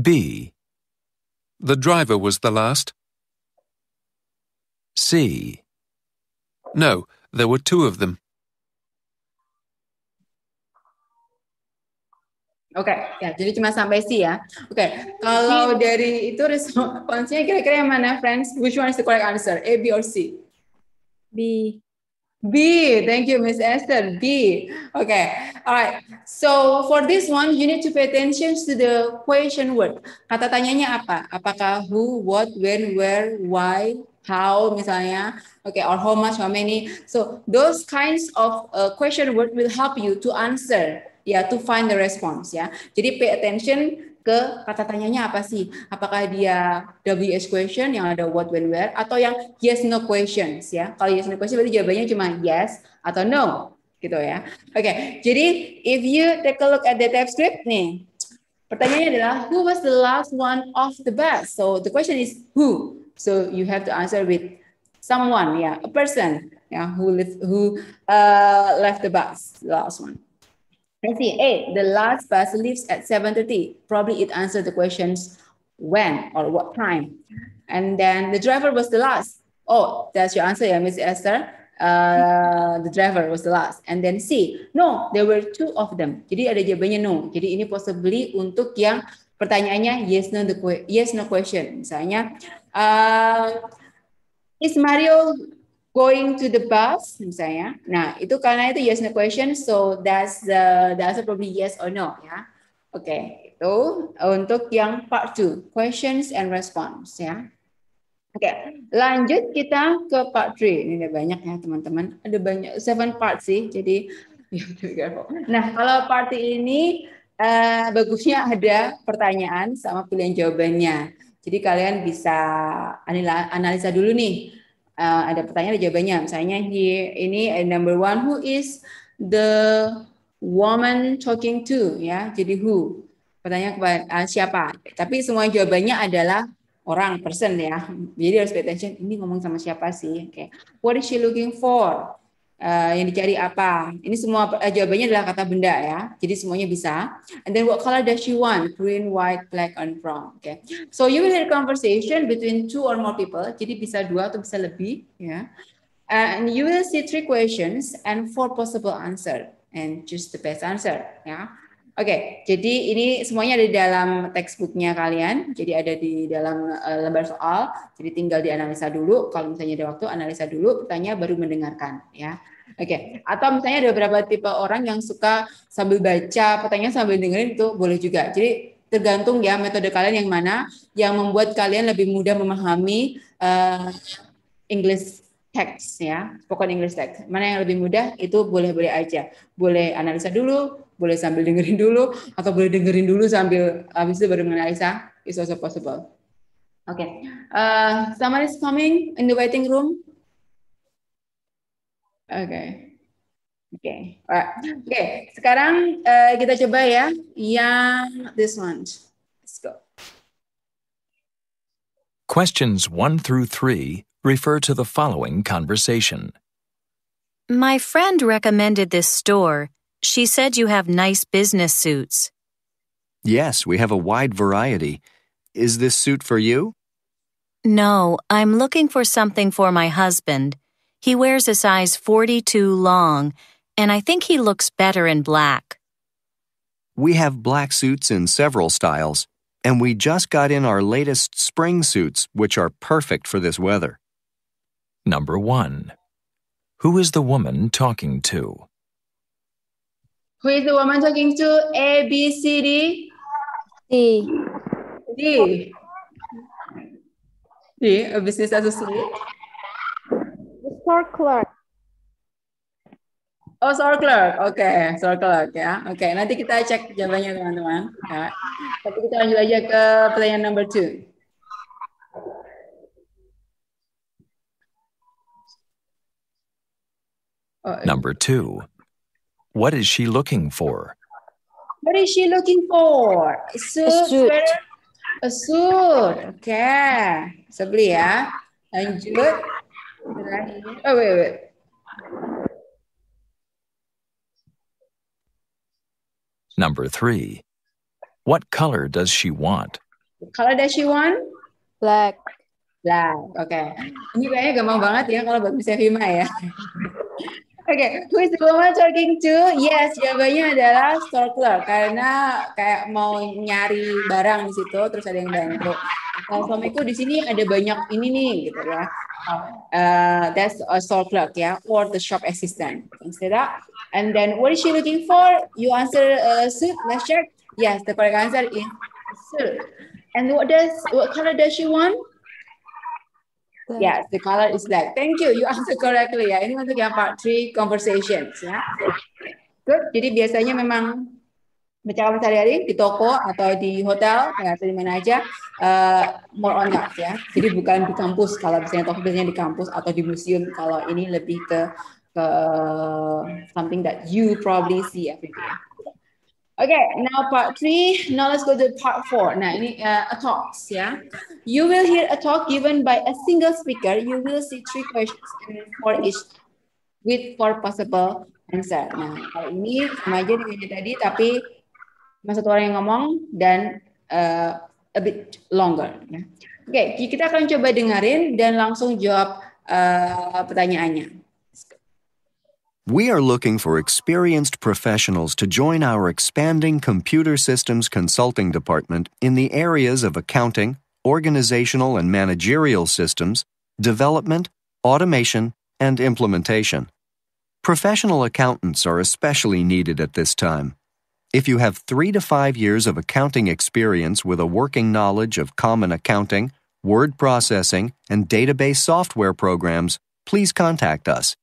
B. The driver was the last. C. No, there were two of them. Oke, okay, ya jadi cuma sampai sih ya. Oke, okay, kalau dari itu responsinya kira-kira yang mana, friends? Which one is the correct answer? A, B, or C? B. B. Thank you, Miss Esther. B. Okay. All right. So for this one, you need to pay attention to the question word. Kata tanyanya apa? Apakah who, what, when, where, why, how misalnya. Okay. Or how much, how many. So those kinds of uh, question word will help you to answer. yeah, to find the response Yeah. Jadi pay attention ke kata tanyanya apa sih? Apakah dia WS question yang ada what, when, where, atau yang yes, no questions ya? Kalau yes, no question berarti jawabannya cuma yes atau no gitu ya. Oke, okay. jadi if you take a look at the type script nih, pertanyaannya adalah who was the last one off the bus? So the question is who? So you have to answer with someone ya, yeah, a person ya yeah, who left who uh, left the bus, the last one. I see. Hey, the last bus leaves at 7.30. Probably it answered the questions when or what time. And then the driver was the last. Oh, that's your answer, yeah, Miss Esther. Uh, the driver was the last. And then C, no, there were two of them. Jadi ada jawabannya no. Jadi ini possibly untuk yang pertanyaannya yes no the yes no question. Misalnya, uh, is Mario going to the bus misalnya. Nah, itu karena itu yes no question, so that's the, that's answer probably yes or no ya. Oke, okay, itu untuk yang part 2, questions and response ya. Oke, okay, lanjut kita ke part 3. Ini ada banyak ya teman-teman. Ada banyak seven part sih. Jadi ya, Nah, kalau part ini eh, bagusnya ada pertanyaan sama pilihan jawabannya. Jadi kalian bisa analisa dulu nih uh, ada pertanyaan ada jawabannya. Misalnya he ini eh, number one who is the woman talking to ya. Jadi who? Pertanyaan kepada uh, siapa? Tapi semua jawabannya adalah orang person ya. Jadi harus pay attention ini ngomong sama siapa sih? Okay, what is she looking for? Eh, yang dicari apa? Ini semua uh, jawabannya adalah kata benda ya. Jadi semuanya bisa. And then what color does she want? Green, white, black, and brown. Okay. So you will hear conversation between two or more people. Jadi bisa dua atau bisa lebih ya. Yeah. and you will see three questions and four possible answer and choose the best answer ya. Oke, okay, jadi ini semuanya ada di dalam textbooknya kalian. Jadi ada di dalam uh, lembar soal. Jadi tinggal dianalisa dulu. Kalau misalnya ada waktu, analisa dulu. Bertanya baru mendengarkan, ya. Oke. Okay. Atau misalnya ada beberapa tipe orang yang suka sambil baca pertanyaan sambil dengerin itu boleh juga. Jadi tergantung ya metode kalian yang mana yang membuat kalian lebih mudah memahami uh, English text ya, pokoknya English text. Mana yang lebih mudah itu boleh-boleh aja. Boleh analisa dulu, boleh sambil dengerin dulu atau boleh dengerin dulu sambil habis itu baru menganalisa is also possible. Oke, okay. uh, someone is coming in the waiting room. Oke, okay. oke, okay. alright. Oke, okay. sekarang uh, kita coba ya yang this one. Let's go. Questions one through three refer to the following conversation. My friend recommended this store She said you have nice business suits. Yes, we have a wide variety. Is this suit for you? No, I'm looking for something for my husband. He wears a size 42 long, and I think he looks better in black. We have black suits in several styles, and we just got in our latest spring suits, which are perfect for this weather. Number 1. Who is the woman talking to? Who is the woman talking to? A, B, C, D? D. D. D, a business associate. The store clerk. Oh, store clerk. Oke, okay. store clerk ya. Oke, okay. nanti kita cek jawabannya teman-teman. Ya. Tapi kita lanjut aja ke pertanyaan number two. Oh, eh. Number two. What is she looking for? What is she looking for? A suit. A suit. a suit. Okay. Sebeli ya. Lanjut. Oh, wait, wait. Number three. What color does she want? What color does she want? Black. Black. Okay. Ini kayaknya gampang banget ya kalau buat bagi Sevima ya. okay. who is the woman talking to? Yes, jawabannya adalah store clerk karena kayak mau nyari barang di situ terus ada yang bantu. Nah, suamiku di sini ada banyak ini nih gitu ya. Uh, that's a store clerk ya, yeah, or the shop assistant. Instead of, and then what is she looking for? You answer uh, suit. Let's check. Yes, the correct answer is suit. And what does what color does she want? Good. Yes, the color is black. Thank you. You answer correctly ya. Ini untuk yang part three conversations ya. Good. Jadi biasanya memang bercakap sehari-hari di toko atau di hotel ya atau di mana aja uh, more on that ya jadi bukan di kampus kalau misalnya toko biasanya di kampus atau di museum kalau ini lebih ke ke something that you probably see every day Okay, now part three. Now let's go to part four. Nah, ini uh, a talk, ya. Yeah. You will hear a talk given by a single speaker. You will see three questions and for each with four possible answer. Nah, kalau ini sama aja dengan tadi, tapi cuma satu orang yang ngomong dan uh, a bit longer. Nah. Oke, okay, kita akan coba dengerin dan langsung jawab uh, pertanyaannya. We are looking for experienced professionals to join our expanding computer systems consulting department in the areas of accounting, organizational and managerial systems, development, automation, and implementation. Professional accountants are especially needed at this time. If you have three to five years of accounting experience with a working knowledge of common accounting, word processing, and database software programs, please contact us.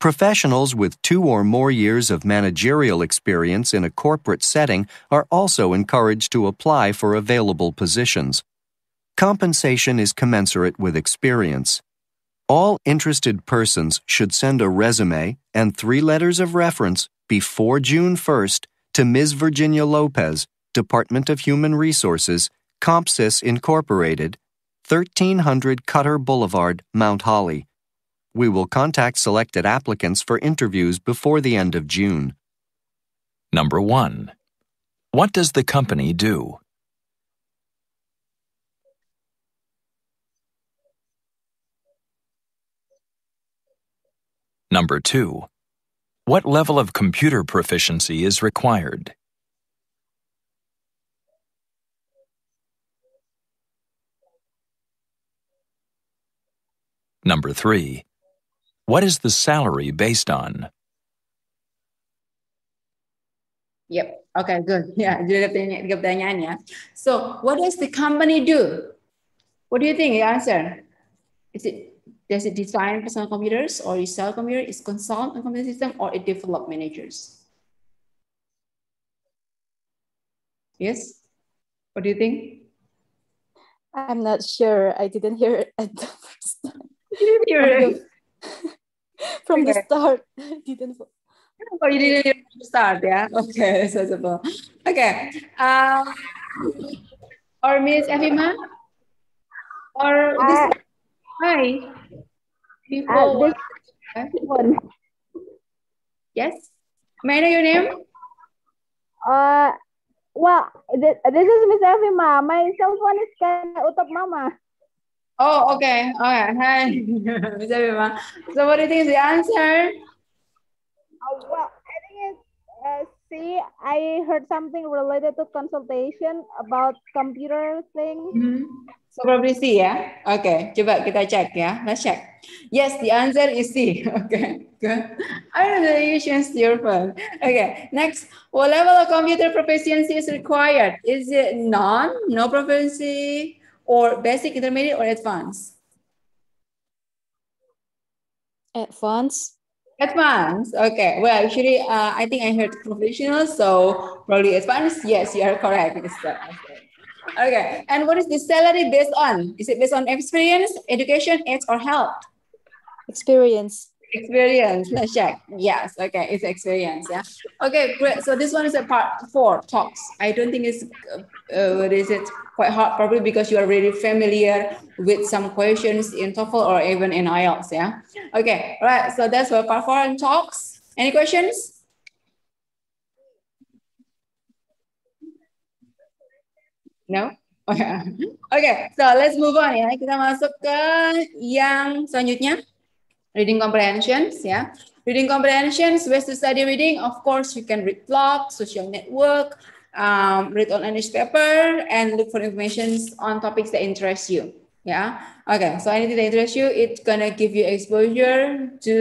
Professionals with two or more years of managerial experience in a corporate setting are also encouraged to apply for available positions. Compensation is commensurate with experience. All interested persons should send a resume and three letters of reference before June 1st to Ms. Virginia Lopez, Department of Human Resources, CompSys Incorporated, 1300 Cutter Boulevard, Mount Holly. We will contact selected applicants for interviews before the end of June. Number 1. What does the company do? Number 2. What level of computer proficiency is required? Number 3. What is the salary based on? Yep. Okay, good. Yeah, So, what does the company do? What do you think? Your answer? Is it does it design personal computers or sell computer? Is consult on computer system or it develop managers? Yes. What do you think? I'm not sure. I didn't hear it at the first time. You didn't hear it. from okay. the start. didn't. Oh, you didn't start, yeah? Okay, sensible. Okay. Um, or Miss Afima? Or uh, hi. Before, uh, this one. Yes. May I know your name? Uh, well, this, this is Miss Afima. My cell phone is out of Mama. Oh, okay. All right. Hi. Miss everyone. So what do you think is the answer? Uh, well, I think it's uh, C. I heard something related to consultation about computer thing. Mm -hmm. So probably C, yeah? Okay. Coba kita check ya. Let's check. Yes, the answer is C. Okay. Good. I don't know, you should your phone. Okay, next. What level of computer proficiency is required? Is it none? No proficiency? or basic, intermediate, or advanced? Advanced. Advanced. Okay. Well, actually, uh, I think I heard professional, so probably advanced. Yes, you are correct. Okay. And what is the salary based on? Is it based on experience, education, age, or health? Experience experience let's check yes okay it's experience yeah okay great so this one is a part four talks i don't think it's uh, what uh, is it quite hard probably because you are really familiar with some questions in TOEFL or even in IELTS yeah okay right so that's for part four and talks any questions no okay okay so let's move on Yeah, kita masuk ke yang selanjutnya reading comprehension, ya. Reading comprehension, ways to study reading, of course you can read blog, social network, um, read online newspaper, and look for information on topics that interest you. Yeah. Okay. So anything that interests you, it's gonna give you exposure to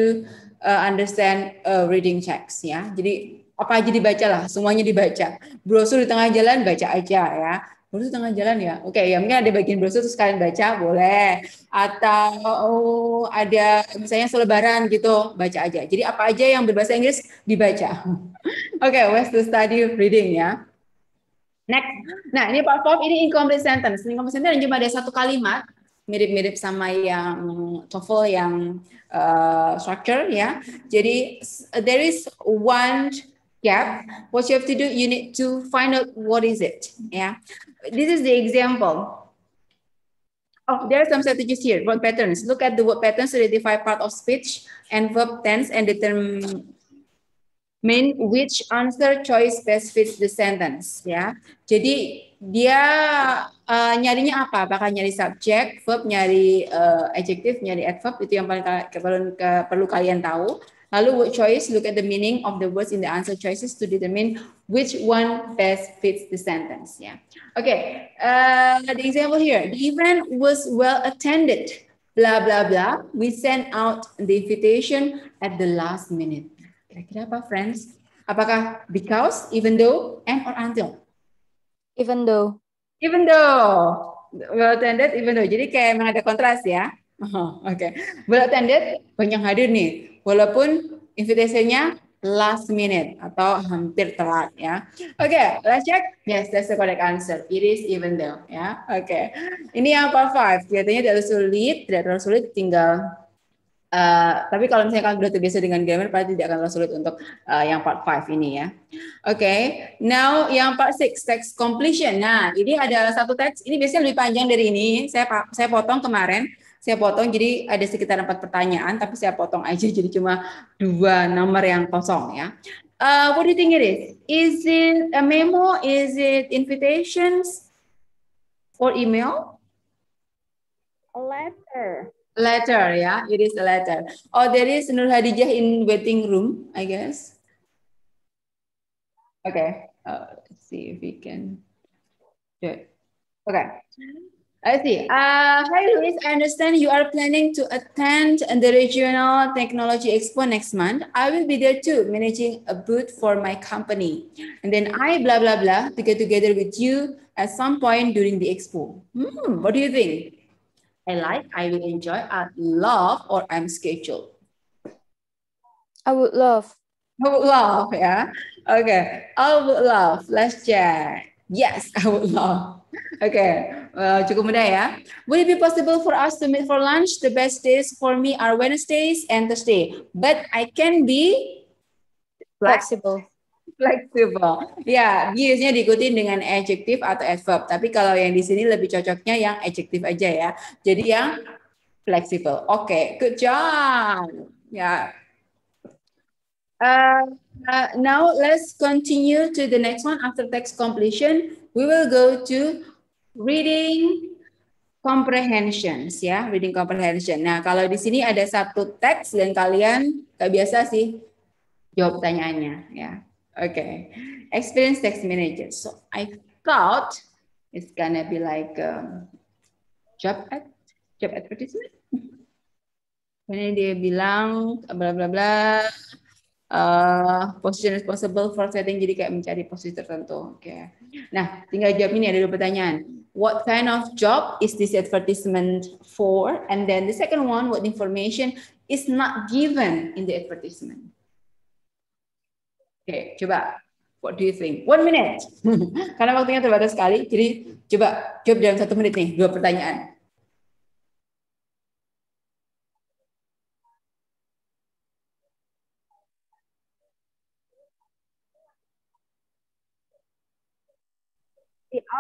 uh, understand uh, reading checks Ya. Yeah. Jadi apa aja dibacalah, semuanya dibaca. Brosur di tengah jalan baca aja ya baru tengah jalan ya. Oke, okay, ya mungkin ada bagian brosur terus kalian baca boleh. Atau oh, ada misalnya selebaran gitu, baca aja. Jadi apa aja yang berbahasa Inggris dibaca. Oke, okay, where's the study reading ya. Next. Nah, ini part of ini incomplete sentence. Ini Incomplete sentence cuma ada satu kalimat mirip-mirip sama yang TOEFL yang uh, structure ya. Jadi there is one gap. What you have to do, you need to find out what is it. Ya this is the example. Oh, there are some strategies here, word patterns. Look at the word patterns to identify part of speech and verb tense and determine which answer choice best fits the sentence. Yeah. jadi dia uh, nyarinya apa? Apakah nyari subjek, verb, nyari uh, adjective, nyari adverb itu yang paling ke perlu kalian tahu. Lalu word choice, look at the meaning of the words in the answer choices to determine which one best fits the sentence. Yeah. Okay. Uh, the example here, the event was well attended. Blah blah blah. We sent out the invitation at the last minute. Kira-kira apa, friends? Apakah because, even though, and or until? Even though. Even though. Well attended, even though. Jadi kayak memang ada kontras ya. Oh, Oke, okay. well attended banyak hadir nih, walaupun invitation last minute atau hampir telat ya. Oke, okay, let's check. Yes, that's the correct answer. It is even though ya. Oke, okay. ini yang part five? Kelihatannya tidak terlalu sulit, tidak terlalu sulit, tinggal Uh, tapi kalau misalnya kalian sudah terbiasa dengan grammar, pasti tidak akan terlalu sulit untuk uh, yang part five ini ya. Oke, okay. now yang part six, text completion. Nah, ini ada satu teks, ini biasanya lebih panjang dari ini. Saya saya potong kemarin saya potong jadi ada sekitar empat pertanyaan tapi saya potong aja jadi cuma dua nomor yang kosong ya. Uh, what do you think it is? Is it a memo? Is it invitations or email? A letter. Letter, yeah, it is a letter. Oh, there is Nur Hadijah in waiting room, I guess. Okay, uh, let's see if we can do it. Okay. I see. Uh, hi, Luis. I understand you are planning to attend the Regional Technology Expo next month. I will be there too, managing a booth for my company. And then I, blah, blah, blah, to get together with you at some point during the expo. Hmm, what do you think? I like, I will enjoy, I love, or I'm scheduled. I would love. I would love, yeah. Okay. I would love. Let's check. Yes, I would love. Okay, uh, cukup mudah ya. Would it be possible for us to meet for lunch? The best days for me are Wednesdays and Thursday, but I can be flexible. Flexible. Ya, yeah, biasanya diikuti dengan adjective atau adverb. Tapi kalau yang di sini lebih cocoknya yang adjective aja ya. Jadi yang flexible. Oke, okay, good job. Ya. Yeah. Uh, uh, now let's continue to the next one after text completion we will go to reading comprehensions ya, reading comprehension. Nah, kalau di sini ada satu teks dan kalian gak biasa sih jawab pertanyaannya ya. Oke. Okay. Experience text manager. So I thought it's gonna be like um, job ad job advertisement. Ini dia bilang bla bla bla uh, position responsible for setting jadi kayak mencari posisi tertentu. Oke. Okay. Nah, tinggal jawab ini ada dua pertanyaan. What kind of job is this advertisement for? And then the second one, what information is not given in the advertisement? Oke, okay, coba. What do you think? One minute. Karena waktunya terbatas sekali, jadi coba jawab dalam satu menit nih dua pertanyaan.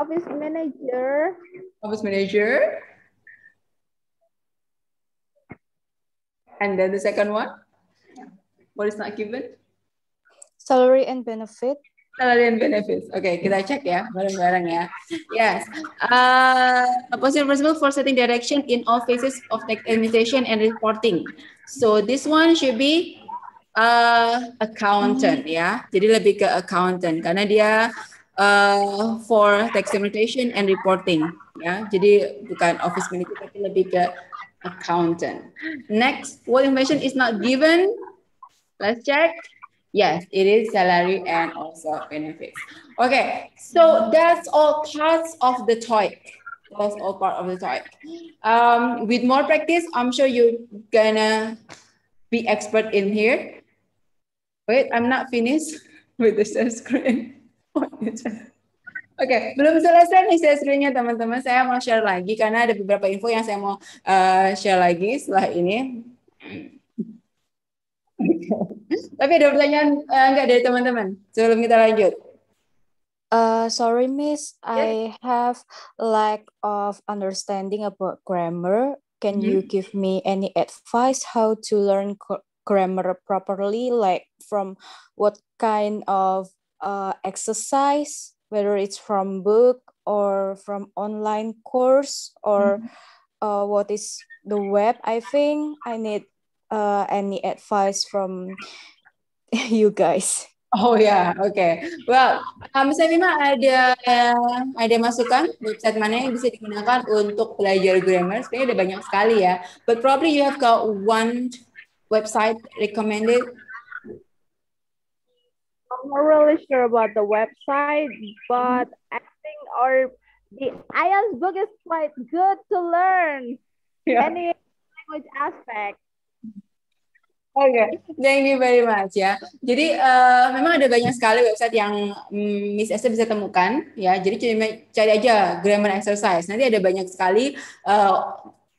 office manager. Office manager. And then the second one, what is not given? Salary and benefit. Salary and benefits. Oke, okay, kita cek ya bareng-bareng ya. Yes. Uh, a position responsible for setting direction in all phases of tech administration and reporting. So this one should be uh, accountant ya. Jadi lebih ke accountant karena dia Uh, for tax computation and reporting. Ya, jadi bukan office manager tapi lebih ke accountant. Next, what information is not given? Let's check. Yes, it is salary and also benefits. Okay, so that's all parts of the TOEIC. That's all part of the TOEIC. Um, with more practice, I'm sure you're gonna be expert in here. Wait, I'm not finished with the screen. Oke, okay, belum selesai nih sesinya teman-teman. Saya mau share lagi karena ada beberapa info yang saya mau uh, share lagi setelah ini. Tapi ada pertanyaan uh, enggak dari teman-teman sebelum kita lanjut? Uh, sorry miss, yes? Ya. I have lack of understanding about grammar. Can hmm. you give me any advice how to learn grammar properly? Like from what kind of uh, exercise, whether it's from book or from online course or mm. uh, what is the web. I think I need uh, any advice from you guys. Oh ya, yeah. oke. Okay. Well, um, uh, saya ada ada masukan website mana yang bisa digunakan untuk belajar grammar. Sebenarnya ada banyak sekali ya. But probably you have got one website recommended not really sure about the website, but I think our the IELTS book is quite good to learn yeah. any language aspect. Oke, okay. thank you very much ya. Jadi uh, memang ada banyak sekali website yang um, Miss Esther bisa temukan ya. Jadi cari, aja grammar exercise. Nanti ada banyak sekali eh,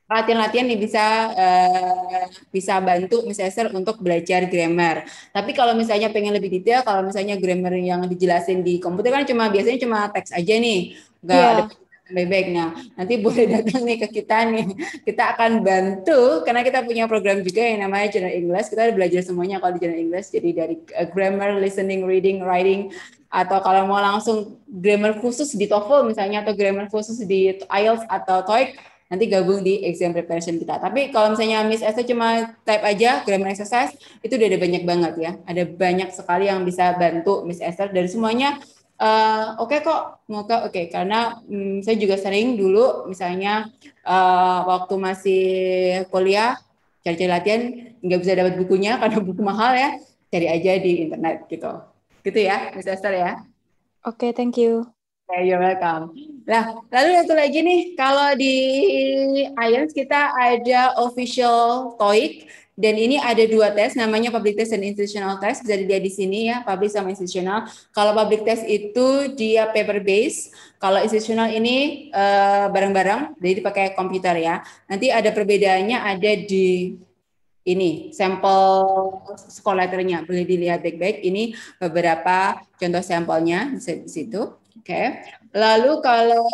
latihan-latihan yang bisa uh, bisa bantu misalnya untuk belajar grammar. Tapi kalau misalnya pengen lebih detail, kalau misalnya grammar yang dijelasin di komputer kan cuma biasanya cuma teks aja nih, nggak yeah. ada bebek. Nah, nanti boleh datang nih ke kita nih. Kita akan bantu karena kita punya program juga yang namanya channel English. Kita belajar semuanya kalau di channel English. Jadi dari eh, grammar, listening, reading, writing, atau kalau mau langsung grammar khusus di TOEFL misalnya atau grammar khusus di IELTS atau TOEIC nanti gabung di exam preparation kita. Tapi kalau misalnya Miss Esther cuma type aja grammar exercise, itu udah ada banyak banget ya. Ada banyak sekali yang bisa bantu Miss Esther dari semuanya. Uh, oke okay kok, mau oke okay. karena um, saya juga sering dulu misalnya uh, waktu masih kuliah cari-cari latihan nggak bisa dapat bukunya karena buku mahal ya, cari aja di internet gitu. Gitu ya, Miss Esther ya. Oke, okay, thank you. Okay, you're welcome. Nah, lalu satu lagi nih, kalau di IELTS kita ada official TOEIC dan ini ada dua tes namanya public test dan institutional test bisa dilihat di sini ya, public sama institutional. Kalau public test itu dia paper based, kalau institutional ini eh, bareng-bareng, uh, jadi dipakai komputer ya. Nanti ada perbedaannya ada di ini sampel sekolah boleh dilihat baik-baik ini beberapa contoh sampelnya di situ Oke. Okay. Lalu kalau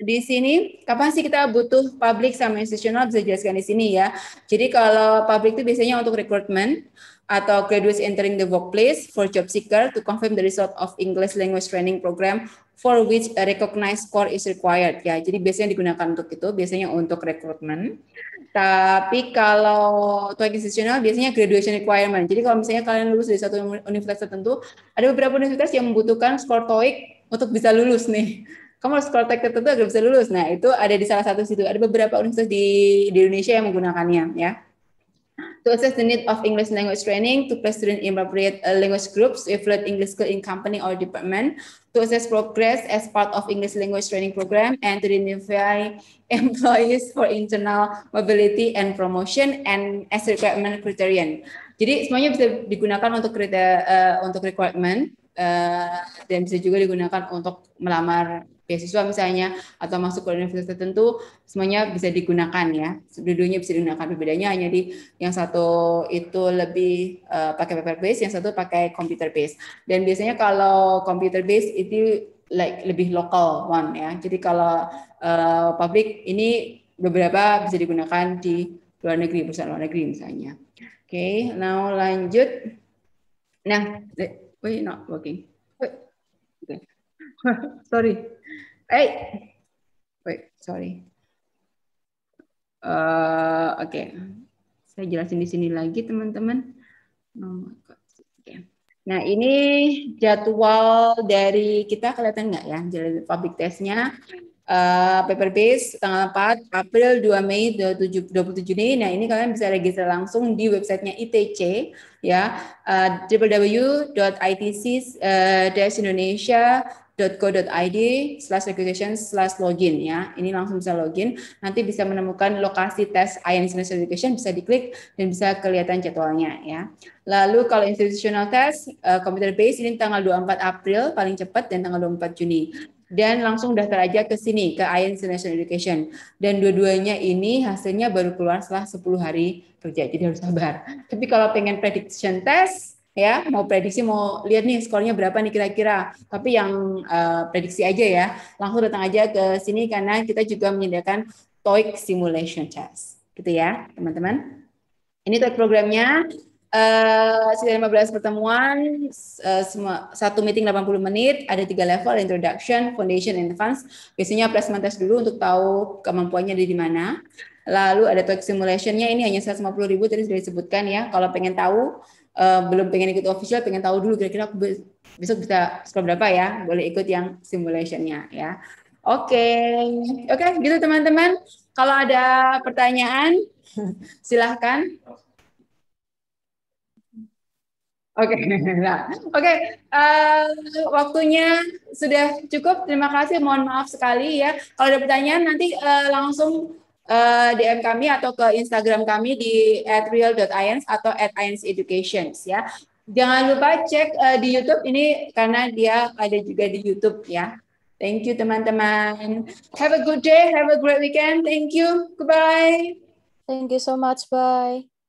di sini kapan sih kita butuh public sama institutional bisa jelaskan di sini ya. Jadi kalau public itu biasanya untuk recruitment atau graduates entering the workplace for job seeker to confirm the result of English language training program for which a recognized score is required ya. Jadi biasanya digunakan untuk itu, biasanya untuk recruitment. Tapi kalau TOEIC institutional biasanya graduation requirement. Jadi kalau misalnya kalian lulus dari satu universitas tertentu, ada beberapa universitas yang membutuhkan skor TOEIC untuk bisa lulus nih kamu harus kontak tertentu agar bisa lulus nah itu ada di salah satu situ ada beberapa universitas di, di Indonesia yang menggunakannya ya to assess the need of English language training to place students in appropriate uh, language groups with fluent English skill in company or department, to assess progress as part of English language training program, and to identify employees for internal mobility and promotion and as requirement criterion. Jadi semuanya bisa digunakan untuk kriteria uh, untuk requirement Eh, dan bisa juga digunakan untuk melamar beasiswa misalnya atau masuk ke universitas tertentu semuanya bisa digunakan ya dua bisa digunakan bedanya hanya di yang satu itu lebih uh, pakai paper base yang satu pakai computer base dan biasanya kalau computer base itu like lebih lokal one ya jadi kalau uh, eh, publik ini beberapa bisa digunakan di luar negeri perusahaan luar negeri misalnya oke okay, now lanjut nah Wait, not working. Wait. Okay. sorry. Hey. Wait, sorry. Uh, Oke, okay. saya jelasin di sini lagi teman-teman. Oh nah ini jadwal dari kita kelihatan nggak ya? Jadwal public testnya uh, paper base tanggal 4 April 2 Mei 27 Juni. Nah, ini kalian bisa register langsung di websitenya ITC ya uh, wwwitc .co.id slash registration slash login ya. Ini langsung bisa login. Nanti bisa menemukan lokasi tes IELTS International Education bisa diklik dan bisa kelihatan jadwalnya ya. Lalu kalau institutional test uh, computer base ini tanggal 24 April paling cepat dan tanggal 24 Juni dan langsung daftar aja ke sini ke INS International Education dan dua-duanya ini hasilnya baru keluar setelah 10 hari kerja jadi harus sabar tapi kalau pengen prediction test ya mau prediksi mau lihat nih skornya berapa nih kira-kira tapi yang uh, prediksi aja ya langsung datang aja ke sini karena kita juga menyediakan TOEIC simulation test gitu ya teman-teman ini TOEIC programnya Eh, sekitar 15 pertemuan, uh, semua, satu meeting 80 menit, ada tiga level, introduction, foundation, and advance. Biasanya placement test dulu untuk tahu kemampuannya ada di mana. Lalu ada talk simulationnya, ini hanya 150 ribu tadi sudah disebutkan ya. Kalau pengen tahu, uh, belum pengen ikut official, pengen tahu dulu kira-kira aku besok bisa skor berapa ya, boleh ikut yang simulationnya ya. Oke, okay. oke okay, gitu teman-teman. Kalau ada pertanyaan, silahkan. Oke, okay. nah, oke, okay. uh, eh, waktunya sudah cukup. Terima kasih. Mohon maaf sekali ya. Kalau ada pertanyaan nanti uh, langsung uh, eh, DM kami atau ke Instagram kami di @real.ians atau @ionseducations ya. Jangan lupa cek uh, di YouTube ini karena dia ada juga di YouTube ya. Thank you teman-teman. Have a good day. Have a great weekend. Thank you. Goodbye. Thank you so much. Bye.